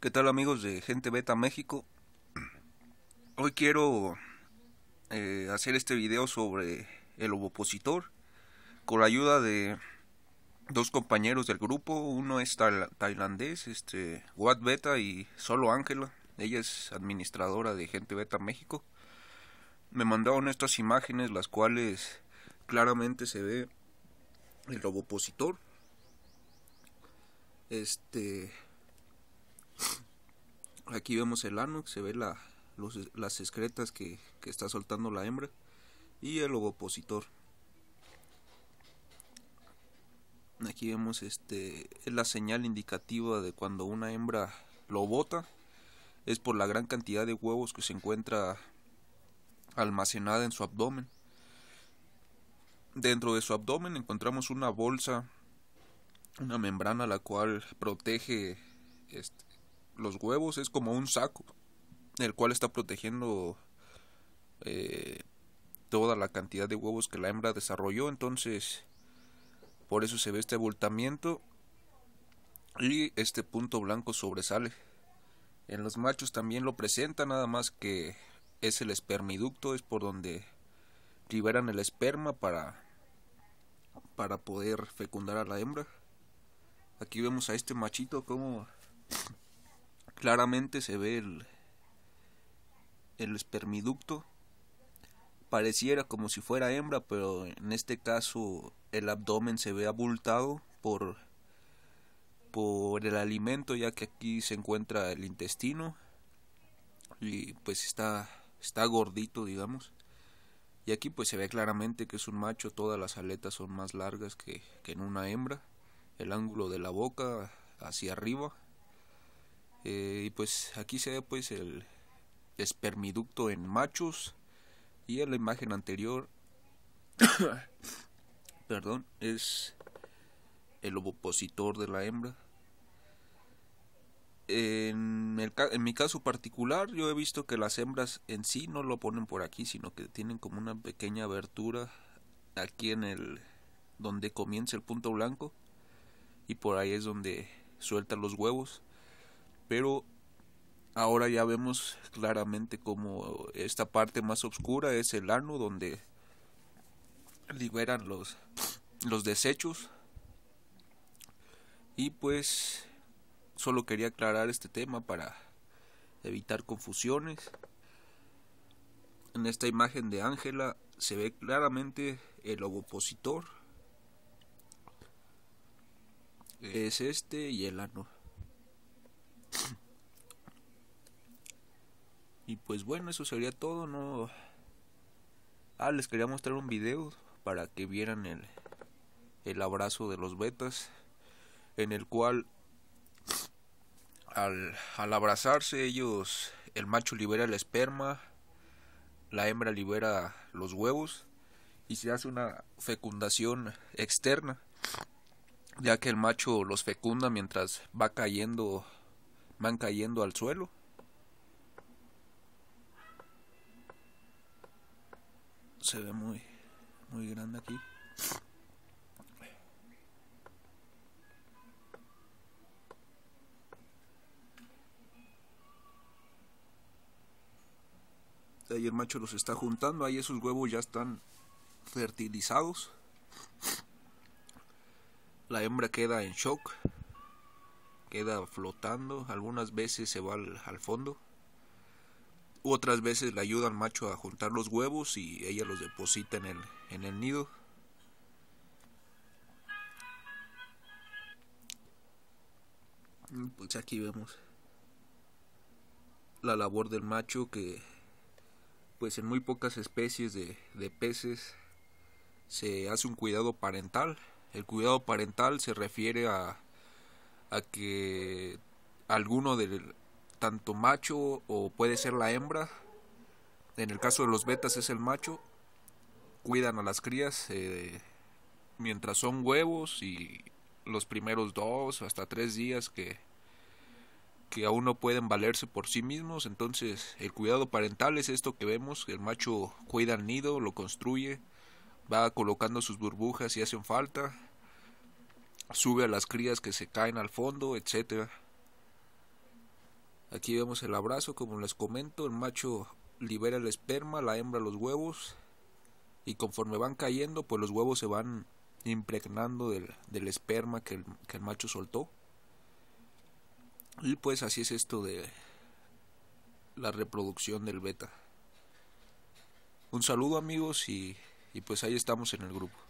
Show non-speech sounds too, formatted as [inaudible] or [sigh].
¿Qué tal amigos de Gente Beta México? Hoy quiero eh, hacer este video sobre el opositor con la ayuda de dos compañeros del grupo. Uno es tailandés, este, Wat Beta y Solo Ángela. Ella es administradora de Gente Beta México. Me mandaron estas imágenes las cuales claramente se ve el opositor. Este Aquí vemos el ano, se ve las excretas que, está soltando la hembra y el ovopositor. Aquí vemos este la señal indicativa de cuando una hembra lo bota es por la gran cantidad de huevos que se encuentra almacenada en su abdomen. Dentro de su abdomen encontramos una bolsa, una membrana la cual protege este, los huevos es como un saco, el cual está protegiendo eh, toda la cantidad de huevos que la hembra desarrolló, entonces por eso se ve este abultamiento y este punto blanco sobresale. En los machos también lo presenta, nada más que es el espermiducto, es por donde liberan el esperma para, para poder fecundar a la hembra. Aquí vemos a este machito como Claramente se ve el, espermiducto. Pareciera como si fuera hembra, pero en este caso el abdomen se ve abultado por, por el alimento, ya que aquí se encuentra el intestino y pues está, está gordito, digamos. Y aquí pues se ve claramente que es un macho, todas las aletas son más largas que, que en una hembra. El ángulo de la boca hacia arriba eh, y pues aquí se ve pues el espermiducto en machos y en la imagen anterior [coughs] perdón es el ovopositor de la hembra en, en mi caso particular yo he visto que las hembras en sí no lo ponen por aquí sino que tienen como una pequeña abertura aquí en el donde comienza el punto blanco y por ahí es donde sueltan los huevos pero ahora ya vemos claramente como esta parte más oscura es el ano donde liberan los, los desechos y pues solo quería aclarar este tema para evitar confusiones en esta imagen de Ángela se ve claramente el opositor es este y el ano Y pues bueno, eso sería todo, no... Ah, les quería mostrar un video para que vieran el, el abrazo de los betas, en el cual al, al abrazarse ellos, el macho libera el esperma, la hembra libera los huevos y se hace una fecundación externa, ya que el macho los fecunda mientras va cayendo, van cayendo al suelo se ve muy, muy grande aquí. Ahí el macho los está juntando, ahí esos huevos ya están fertilizados. La hembra queda en shock, queda flotando, algunas veces se va al fondo. Otras veces le ayuda al macho a juntar los huevos y ella los deposita en el, en el nido. Mm, pues aquí vemos la labor del macho que pues en muy pocas especies de, de peces se hace un cuidado parental. El cuidado parental se refiere a, a que alguno de, tanto macho o puede ser la hembra. En el caso de los betas es el macho. Cuidan a las crías eh, mientras son huevos y los primeros dos hasta tres días que, que aún no pueden valerse por sí mismos. Entonces el cuidado parental es esto que vemos. El macho cuida el nido, lo construye, va colocando sus burbujas si hacen falta, sube a las crías que se caen al fondo, etcétera. Aquí vemos el abrazo, como les comento, el macho libera el esperma, la hembra los huevos y conforme van cayendo, pues los huevos se van impregnando del, esperma que el, macho soltó. Y pues así es esto de la reproducción del beta. Un saludo amigos y pues ahí estamos en el grupo.